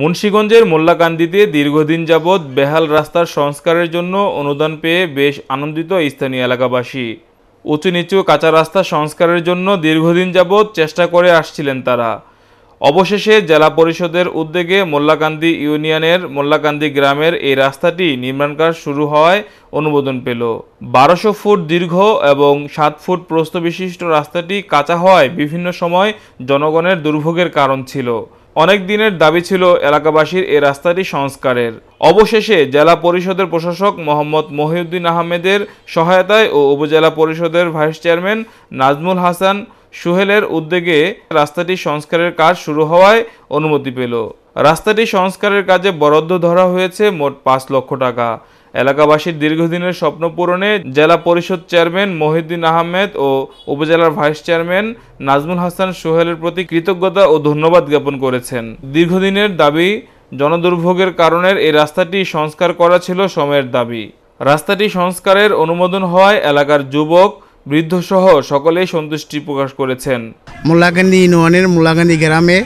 মুন্সীগঞ্জের মোল্লাকান্দিতে দীর্ঘদিন যাবৎ বেহাল রাস্তার সংস্কারের জন্য অনুদান পেয়ে বেশ আনন্দিত স্থানীয় এলাকাবাসী উঁচু নিচু কাঁচা রাস্তা সংস্কারের জন্য দীর্ঘদিন যাবৎ চেষ্টা করে আসছিলেন তারা অবশেষে জেলা পরিষদের উদ্যোগে মোল্লাকান্দি ইউনিয়নের মোল্লাকান্দি গ্রামের এই রাস্তাটি নির্মাণ কাজ শুরু হওয়ায় অনুমোদন পেল বারোশো ফুট দীর্ঘ এবং সাত ফুট প্রস্থ বিশিষ্ট রাস্তাটি কাঁচা হওয়ায় বিভিন্ন সময় জনগণের দুর্ভোগের কারণ ছিল অনেক দিনের দাবি ছিল এলাকাবাসীর এ রাস্তাটি সংস্কারের অবশেষে জেলা পরিষদের প্রশাসক মোহাম্মদ মহিউদ্দিন আহমেদের সহায়তায় ও উপজেলা পরিষদের ভাইস চেয়ারম্যান নাজমুল হাসান সুহেলের উদ্যোগে রাস্তাটি সংস্কারের কাজ শুরু হওয়ায় অনুমতি পেল রাস্তাটি সংস্কারের কাজে বরাদ্দ ধরা হয়েছে মোট পাঁচ লক্ষ টাকা এলাকাবাসীর দীর্ঘদিনের স্বপ্ন পূরণে জেলা পরিষদ চেয়ারম্যান মহিউদ্দিন আহমেদ ও উপজেলার ভাইস চেয়ারম্যান নাজমুল হাসান সোহেলের প্রতি কৃতজ্ঞতা ও ধন্যবাদ জ্ঞাপন করেছেন দীর্ঘদিনের দাবি জনদুর্ভোগের কারণে এই রাস্তাটি সংস্কার করা ছিল সময়ের দাবি রাস্তাটি সংস্কারের অনুমোদন হওয়ায় এলাকার যুবক বৃদ্ধসহ সকলেই সন্তুষ্টি প্রকাশ করেছেন মোল্লাকান্দি ইউনিয়নের মোল্লাকান্দি গ্রামে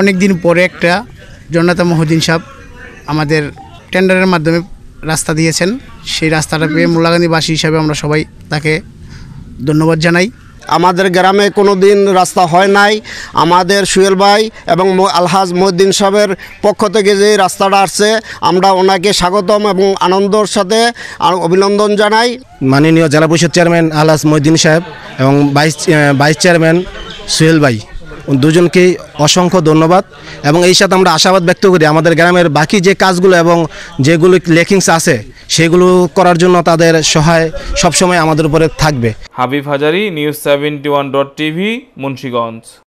অনেক দিন পরে একটা জনাতা মহদিন সাহেব আমাদের টেন্ডারের মাধ্যমে রাস্তা দিয়েছেন সেই রাস্তাটা পেয়ে মোল্লাগান্ধীবাসী হিসাবে আমরা সবাই তাকে ধন্যবাদ জানাই আমাদের গ্রামে কোনো দিন রাস্তা হয় নাই আমাদের সুয়েল ভাই এবং আলহাজ মহদ্দিন সাহেবের পক্ষ থেকে যে রাস্তাটা আসছে আমরা ওনাকে স্বাগতম এবং আনন্দর সাথে অভিনন্দন জানাই মাননীয় জেলা পরিষদ চেয়ারম্যান আলহাজ মহদ্দিন সাহেব এবং ভাইস ভাইস চেয়ারম্যান সুয়েল ভাই দুজনকেই অসংখ্য ধন্যবাদ এবং এই সাথে আমরা আশাবাদ ব্যক্ত করি আমাদের গ্রামের বাকি যে কাজগুলো এবং যেগুলো লেখিংস আছে সেগুলো করার জন্য তাদের সহায় সবসময় আমাদের উপরে থাকবে Habib Hazari news seventy one dot TV Munshiganj